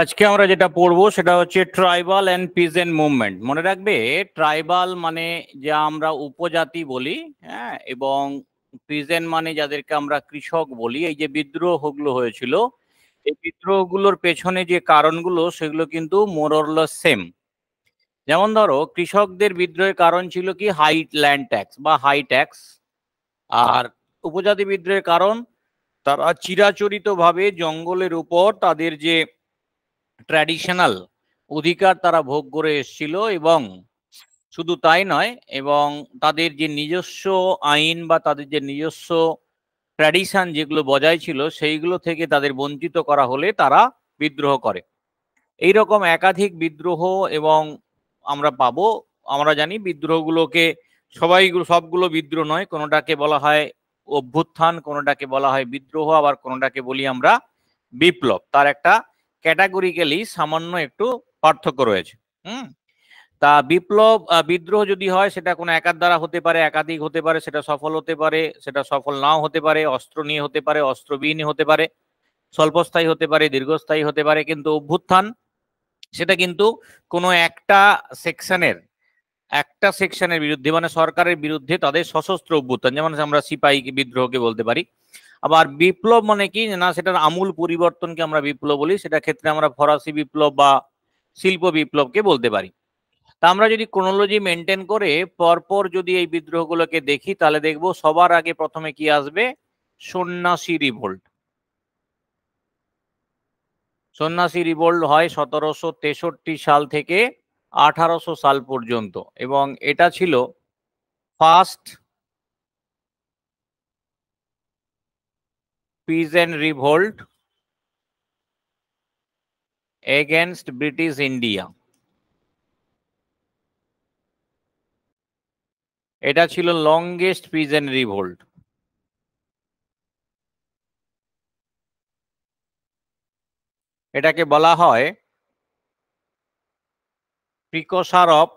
আজকে আমরা যেটা পড়বো সেটা হচ্ছে ট্রাইবাল অ্যান্ড পিজেন্ট মুভমেন্ট মনে রাখবে ট্রাইবাল মানে যা আমরা উপজাতি বলি হ্যাঁ এবং পিজেন্ট মানে যাদেরকে আমরা কৃষক বলি এই যে বিদ্রোহগুলো হয়েছিল এই বিদ্রোহগুলোর পেছনে যে কারণগুলো সেগুলো কিন্তু মোরল সেম যেমন ধরো কৃষকদের বিদ্রোহের কারণ ছিল কি হাই ল্যান্ড ট্যাক্স বা হাই ট্যাক্স আর উপজাতি বিদ্রোহের কারণ তারা চিরাচরিতভাবে জঙ্গলের উপর তাদের যে ট্র্যাডিশনাল অধিকার তারা ভোগ করে এসেছিল এবং শুধু তাই নয় এবং তাদের যে নিজস্ব আইন বা তাদের যে নিজস্ব ট্র্যাডিশন যেগুলো বজায় ছিল সেইগুলো থেকে তাদের বঞ্চিত করা হলে তারা বিদ্রোহ করে এই রকম একাধিক বিদ্রোহ এবং আমরা পাবো আমরা জানি বিদ্রোহগুলোকে সবাই সবগুলো বিদ্রোহ নয় কোনোটাকে বলা হয় অভ্যুত্থান কোনোটাকে বলা হয় বিদ্রোহ আবার কোনোটাকে বলি আমরা বিপ্লব তার একটা ক্যাটাগরিক্যালি সামান্য একটু পার্থক্য রয়েছে হুম তা বিপ্লব বিদ্রোহ যদি হয় সেটা কোনো একার দ্বারা হতে পারে একাধিক হতে পারে সেটা সফল হতে পারে সেটা সফল নাও হতে পারে অস্ত্র নিয়ে হতে পারে অস্ত্রবিহীন হতে পারে স্বল্পস্থায়ী হতে পারে দীর্ঘস্থায়ী হতে পারে কিন্তু অভ্যুত্থান সেটা কিন্তু কোনো একটা সেকশনের একটা সেকশনের বিরুদ্ধে মানে সরকারের বিরুদ্ধে তাদের সশস্ত্র অভ্যুত্থান যেমন আমরা সিপাহী বিদ্রোহকে বলতে পারি আবার বিপ্লব মানে কি না সেটার আমূল পরিবর্তনকে আমরা বিপ্লব বলি সেটা ক্ষেত্রে আমরা ফরাসি বিপ্লব বা শিল্প বিপ্লবকে বলতে পারি তা আমরা যদি ক্রোনোলজি মেনটেন করে পরপর যদি এই বিদ্রোহগুলোকে দেখি তাহলে দেখব সবার আগে প্রথমে কি আসবে সন্ন্যাসী রিভোল্ট সন্ন্যাসী রিভোল্ট হয় সতেরোশো তেষট্টি সাল থেকে আঠারোশো সাল পর্যন্ত এবং এটা ছিল first peasant revolt against British India. এটা ছিল লংগেস্ট পিজেন্ট রিভোল্ট এটাকে বলা হয় precursor of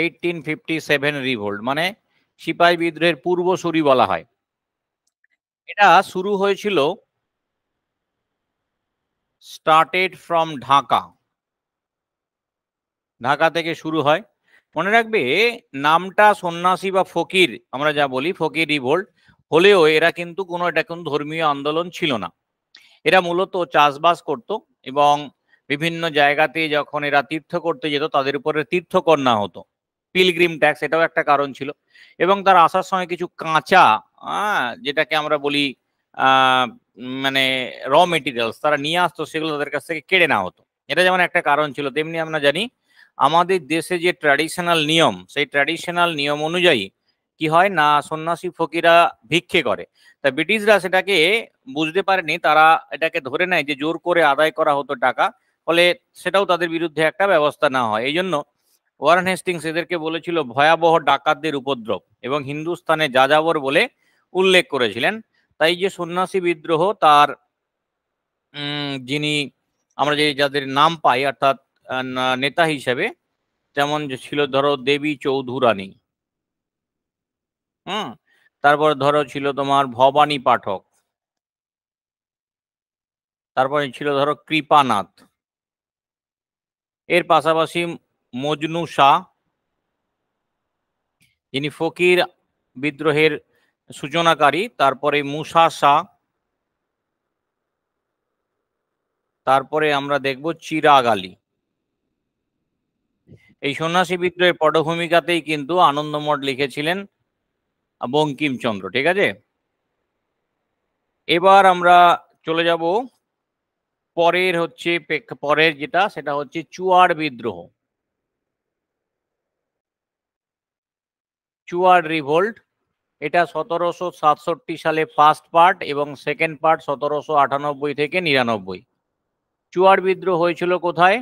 eighteen fifty seven revolt মানে সিপাই বিদ্রোহের পূর্বসূরি বলা হয় এটা শুরু হয়েছিল স্টার্টেড ফ্রম ঢাকা ঢাকা থেকে শুরু হয় মনে রাখবে নামটা সন্ন্যাসী বা ফকির আমরা যা বলি ফকির রিভোল্ট হলেও এরা কিন্তু কোনো এটা কোনো ধর্মীয় আন্দোলন ছিল না এরা মূলত চাষবাস করত এবং বিভিন্ন জায়গাতে যখন এরা তীর্থ করতে যেত তাদের উপরে তীর্থকন্যা হতো পিলগ্রিম ট্যাক্স এটাও একটা কারণ ছিল এবং তার আসার সময় কিছু কাঁচা যেটাকে আমরা বলি মানে র মেটেরিয়ালস তারা নিয়ে আসতো সেগুলো তাদের কাছ থেকে কেড়ে নেওয়া হতো এটা যেমন একটা কারণ ছিল তেমনি আমরা জানি আমাদের দেশে যে ট্র্যাডিশনাল নিয়ম সেই ট্র্যাডিশনাল নিয়ম অনুযায়ী কি হয় না সন্ন্যাসী ফকিরা ভিক্ষে করে তা ব্রিটিশরা সেটাকে বুঝতে পারেনি তারা এটাকে ধরে নেয় যে জোর করে আদায় করা হতো টাকা ফলে সেটাও তাদের বিরুদ্ধে একটা ব্যবস্থা না হয় এই জন্য ওয়ারেন হেস্টিংস এদেরকে বলেছিল ভয়াবহ ডাকাতদের উপদ্রব এবং হিন্দুস্থানে যাযাবর বলে উল্লেখ করেছিলেন তাই যে সন্ন্যাসী বিদ্রোহ তার যিনি আমরা যে যাদের নাম পাই অর্থাৎ নেতা হিসেবে যেমন ছিল ধরো দেবী চৌধুরানী হুম তারপর ধরো ছিল তোমার ভবানী পাঠক তারপরে ছিল ধরো কৃপানাথ এর পাশাপাশি মজনু শাহ যিনি ফকির বিদ্রোহের সূচনাকারী তারপরে মুসা শাহ তারপরে আমরা দেখব চিরাগ আলী এই সন্ন্যাসী বিদ্রোহের পটভূমিকাতেই কিন্তু আনন্দমঠ লিখেছিলেন বঙ্কিমচন্দ্র ঠিক আছে এবার আমরা চলে যাব পরের হচ্ছে পরের যেটা সেটা হচ্ছে চুয়ার বিদ্রোহ চুয়ার রিভোল্ট এটা সতেরোশো সাতষট্টি সালে ফার্স্ট পার্ট এবং সেকেন্ড পার্ট সতেরোশো আটানব্বই থেকে নিরানব্বই চুয়ার বিদ্রোহ হয়েছিল কোথায়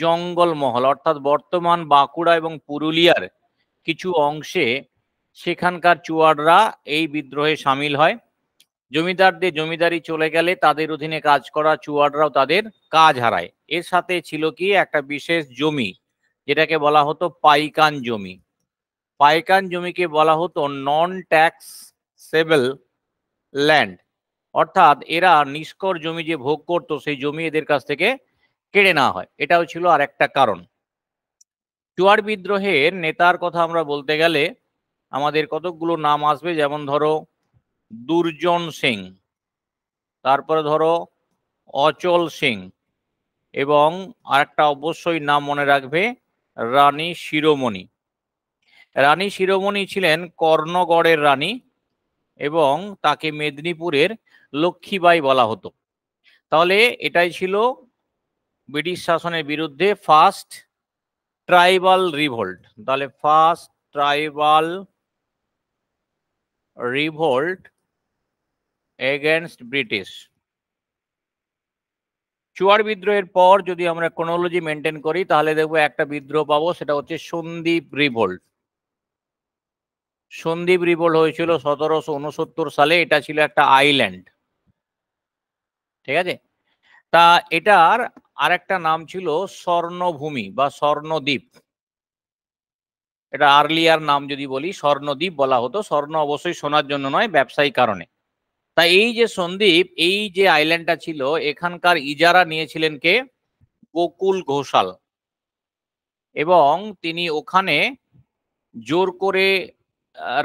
জঙ্গলমহল অর্থাৎ বর্তমান বাঁকুড়া এবং পুরুলিয়ার কিছু অংশে সেখানকার চুয়াররা এই বিদ্রোহে সামিল হয় জমিদারদের জমিদারি চলে গেলে তাদের অধীনে কাজ করা চুয়াররাও তাদের কাজ হারায় এর সাথে ছিল কি একটা বিশেষ জমি যেটাকে বলা হতো পাইকান জমি পাইকান জমিকে বলা হতো নন ট্যাক্স সেবেল ল্যান্ড অর্থাৎ এরা নিষ্কর জমি যে ভোগ করত সেই জমি এদের কাছ থেকে কেড়ে নেওয়া হয় এটাও ছিল আর একটা কারণ চুয়ার বিদ্রোহের নেতার কথা আমরা বলতে গেলে আমাদের কতকগুলো নাম আসবে যেমন ধরো দুর্জন সিং তারপরে ধরো অচল সিং এবং আরেকটা অবশ্যই নাম মনে রাখবে রানী শিরোমণি রানী শিরোমণি ছিলেন কর্ণগড়ের রানী এবং তাকে মেদিনীপুরের লক্ষ্মীবাই বলা হতো তাহলে এটাই ছিল ব্রিটিশ শাসনের বিরুদ্ধে ফার্স্ট ট্রাইবাল রিভোল্ট তাহলে first tribal revolt against British Chuar বিদ্রোহের পর যদি আমরা ক্রোনোলজি মেনটেন করি তাহলে দেখবো একটা বিদ্রোহ পাবো সেটা হচ্ছে সন্দীপ রিভোল্ট সন্দীপ রিবোল্ড হয়েছিল সতেরোশো উনসত্তর সালে এটা ছিল একটা আইল্যান্ড ঠিক আছে তা এটার আরেকটা নাম ছিল স্বর্ণভূমি বা স্বর্ণদ্বীপ এটা আর্লিয়ার নাম যদি বলি স্বর্ণদ্বীপ বলা হতো স্বর্ণ অবশ্যই সোনার জন্য নয় ব্যবসায়ী কারণে তা এই যে সন্দীপ এই যে আইল্যান্ডটা ছিল এখানকার ইজারা নিয়েছিলেন কে গোকুল ঘোষাল এবং তিনি ওখানে জোর করে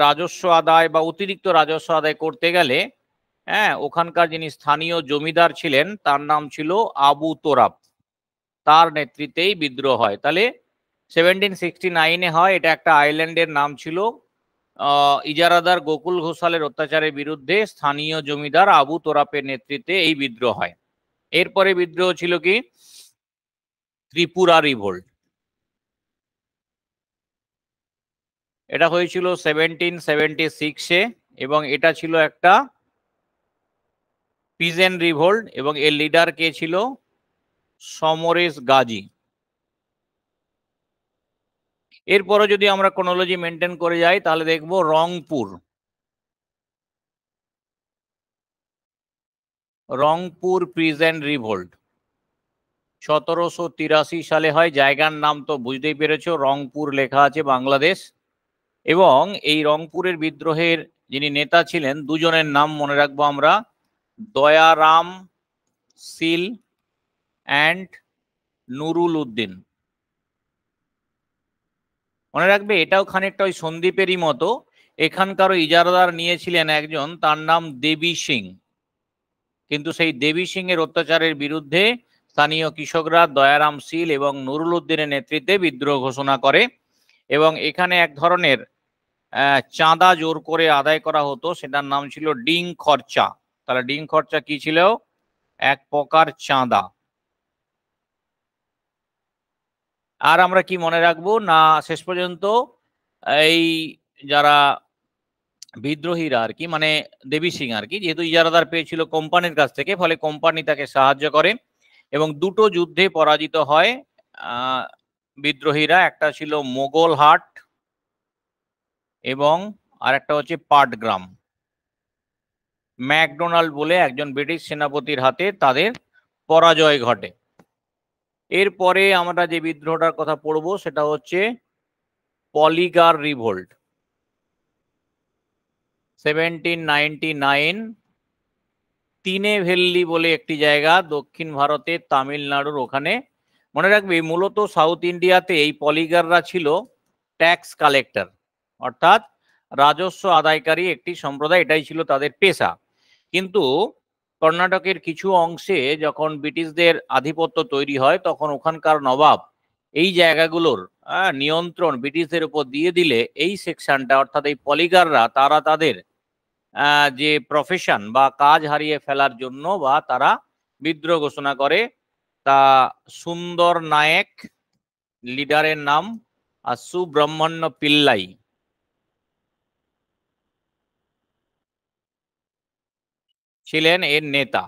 রাজস্ব আদায় বা অতিরিক্ত রাজস্ব আদায় করতে গেলে হ্যাঁ ওখানকার যিনি স্থানীয় জমিদার ছিলেন তার নাম ছিল আবু তোরাব তার নেতৃত্বেই বিদ্রোহ হয় তাহলে সেভেন্টিন সিক্সটি নাইনে হয় এটা একটা আইল্যান্ডের নাম ছিল ইজারাদার গোকুল ঘোষালের অত্যাচারের বিরুদ্ধে স্থানীয় জমিদার আবু তোরাপের নেতৃত্বে এই বিদ্রোহ হয় এরপরে বিদ্রোহ ছিল কি ত্রিপুরা রিভোল্ট এটা হয়েছিল সেভেন্টিন সেভেন্টি সিক্সে এবং এটা ছিল একটা পিজেন রিভোল্ট এবং এর লিডার কে ছিল সমরেশ গাজী এরপরে যদি আমরা কোনোলজি মেনটেন করে যাই তাহলে দেখব রংপুর রংপুর প্রিজেন রিভোল্ট সতেরোশো সালে হয় জায়গার নাম তো বুঝতেই পেরেছ রংপুর লেখা আছে বাংলাদেশ এবং এই রংপুরের বিদ্রোহের যিনি নেতা ছিলেন দুজনের নাম মনে রাখবো আমরা দয়ারাম সিল অ্যান্ড নুরুল উদ্দিন মনে রাখবে এটাও খানিকটা ওই সন্দীপেরই মতো এখানকারও ইজারাদার নিয়েছিলেন একজন তার নাম দেবী সিং কিন্তু সেই দেবী সিং এর অত্যাচারের বিরুদ্ধে স্থানীয় কৃষকরা দয়ারাম সিল এবং নুরুল উদ্দিনের নেতৃত্বে বিদ্রোহ ঘোষণা করে এবং এখানে এক ধরনের চাঁদা জোর করে আদায় করা হতো সেটার নাম ছিল ডিং খরচা তাহলে ডিং খরচা কি ছিল এক প্রকার চাঁদা আর আমরা কি মনে রাখবো না শেষ পর্যন্ত এই যারা বিদ্রোহীরা আর কি মানে দেবী সিং আর কি যেহেতু ইজারাদার পেয়েছিল কোম্পানির কাছ থেকে ফলে কোম্পানি তাকে সাহায্য করে এবং দুটো যুদ্ধে পরাজিত হয় বিদ্রোহীরা একটা ছিল মোগল হাট এবং আর একটা হচ্ছে পাটগ্রাম ম্যাকডোনাল্ড বলে একজন ব্রিটিশ সেনাপতির হাতে তাদের পরাজয় ঘটে এরপরে আমরা যে বিদ্রোহটার কথা পড়ব সেটা হচ্ছে Poligar revolt seventeen ninety nine তিনে ভেল্লি বলে একটি জায়গা দক্ষিণ ভারতে তামিলনাড়ুর ওখানে মনে রাখবে মূলত সাউথ ইন্ডিয়াতে এই পলিগাররা ছিল ট্যাক্স কালেক্টর অর্থাৎ রাজস্ব আদায়কারী একটি সম্প্রদায় এটাই ছিল তাদের পেশা কিন্তু কর্ণাটকের কিছু অংশে যখন ব্রিটিশদের আধিপত্য তৈরি হয় তখন ওখানকার নবাব এই জায়গাগুলোর হ্যাঁ, নিয়ন্ত্রণ ব্রিটিশদের উপর দিয়ে দিলে এই সেকশনটা অর্থাৎ এই পলিগাররা তারা তাদের যে প্রফেশন বা কাজ হারিয়ে ফেলার জন্য বা তারা বিদ্রোহ ঘোষণা করে তা সুন্দর নায়ক লিডারের নাম আর সুব্রহ্মণ্য পিল্লাই ছিলেন এর নেতা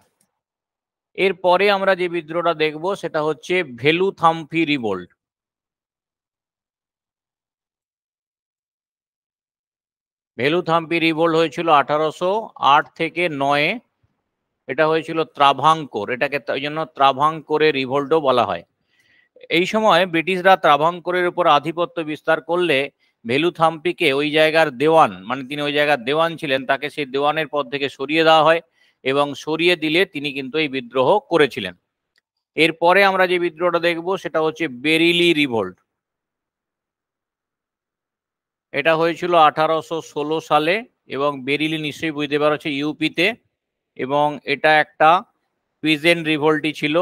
এরপরে আমরা যে বিদ্রোহটা দেখব সেটা হচ্ছে ভেলু থাম্পি রিভোল্ট ভেলু থাম্পি রিভোল্ট হয়েছিল আঠারোশো আট থেকে নয়ে এটা হয়েছিল ত্রাভাঙ্কর এটাকে ওই জন্য ত্রাভাঙ্কোরের রিভোল্টও বলা হয় এই সময় ব্রিটিশরা ত্রাভাঙ্করের উপর আধিপত্য বিস্তার করলে ভেলু থাম্পিকে ওই জায়গার দেওয়ান মানে তিনি ওই জায়গার দেওয়ান ছিলেন তাকে সেই দেওয়ানের পদ থেকে সরিয়ে দেওয়া হয় এবং সরিয়ে দিলে তিনি কিন্তু এই বিদ্রোহ করেছিলেন এরপরে আমরা যে বিদ্রোহটা দেখব সেটা হচ্ছে বেরিলি রিভোল্ট এটা হয়েছিল আঠারোশো সালে এবং বেরিলি নিশ্চয়ই বুঝতে পারছে ইউপিতে এবং এটা একটা পিজেন্ট রিভোল্টই ছিল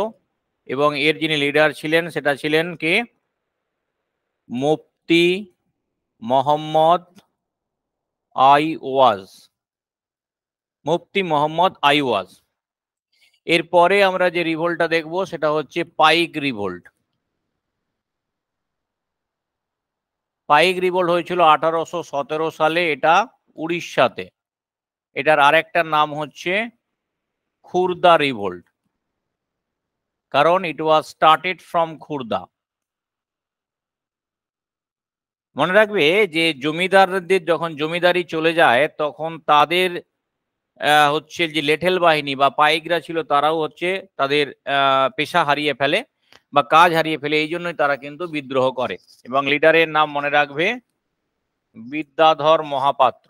এবং এর যিনি লিডার ছিলেন সেটা ছিলেন কে মুফতি মোহাম্মদ আই ওয়াজ মুফতি মোহাম্মদ আইওয়াজ এরপরে আমরা যে রিভোল্টটা দেখব সেটা হচ্ছে পাইক রিভোল্ট পাইক রিভোল্ট হয়েছিল আঠারোশো সালে এটা উড়িষ্যাতে এটার আরেকটা নাম হচ্ছে খুর্দা রিভোল্ট কারণ ইট ওয়াজ স্টার্টেড ফ্রম খুর্দা মনে রাখবে যে জমিদারদের যখন জমিদারি চলে যায় তখন তাদের হচ্ছে যে লেঠেল বাহিনী বা পাইকরা ছিল তারাও হচ্ছে তাদের পেশা হারিয়ে ফেলে বা কাজ হারিয়ে ফেলে এই জন্যই তারা কিন্তু বিদ্রোহ করে এবং লিডারের নাম মনে রাখবে বিদ্যাধর মহাপাত্র